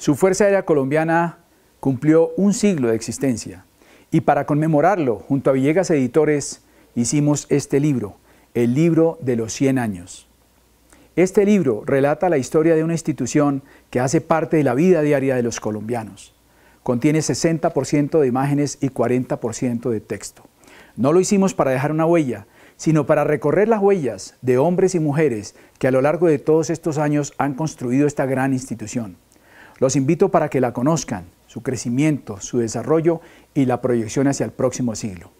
Su Fuerza Aérea Colombiana cumplió un siglo de existencia y para conmemorarlo, junto a Villegas Editores, hicimos este libro, el libro de los 100 años. Este libro relata la historia de una institución que hace parte de la vida diaria de los colombianos. Contiene 60% de imágenes y 40% de texto. No lo hicimos para dejar una huella, sino para recorrer las huellas de hombres y mujeres que a lo largo de todos estos años han construido esta gran institución. Los invito para que la conozcan, su crecimiento, su desarrollo y la proyección hacia el próximo siglo.